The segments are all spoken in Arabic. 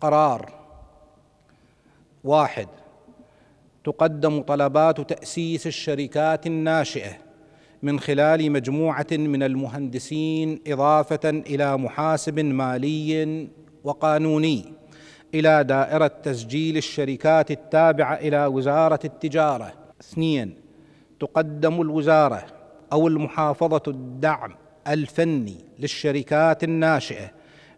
قرار واحد تقدم طلبات تأسيس الشركات الناشئة من خلال مجموعة من المهندسين إضافة إلى محاسب مالي وقانوني إلى دائرة تسجيل الشركات التابعة إلى وزارة التجارة. اثنين تقدم الوزارة أو المحافظة الدعم الفني للشركات الناشئة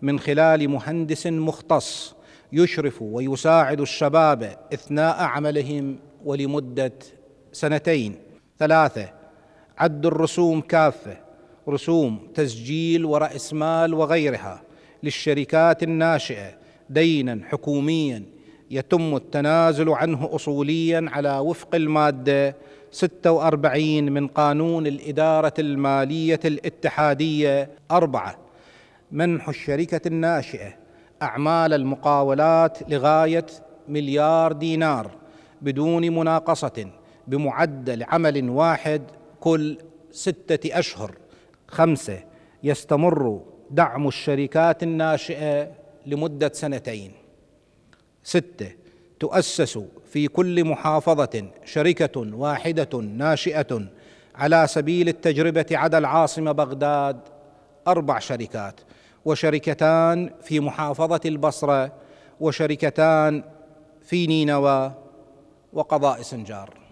من خلال مهندس مختص يشرف ويساعد الشباب اثناء عملهم ولمده سنتين ثلاثه عد الرسوم كافه رسوم تسجيل وراس مال وغيرها للشركات الناشئه دينا حكوميا يتم التنازل عنه اصوليا على وفق الماده 46 من قانون الاداره الماليه الاتحاديه 4 منح الشركة الناشئة أعمال المقاولات لغاية مليار دينار بدون مناقصة بمعدل عمل واحد كل ستة أشهر خمسة يستمر دعم الشركات الناشئة لمدة سنتين ستة تؤسس في كل محافظة شركة واحدة ناشئة على سبيل التجربة عدا العاصمة بغداد أربع شركات وشركتان في محافظة البصرة وشركتان في نينوى وقضاء سنجار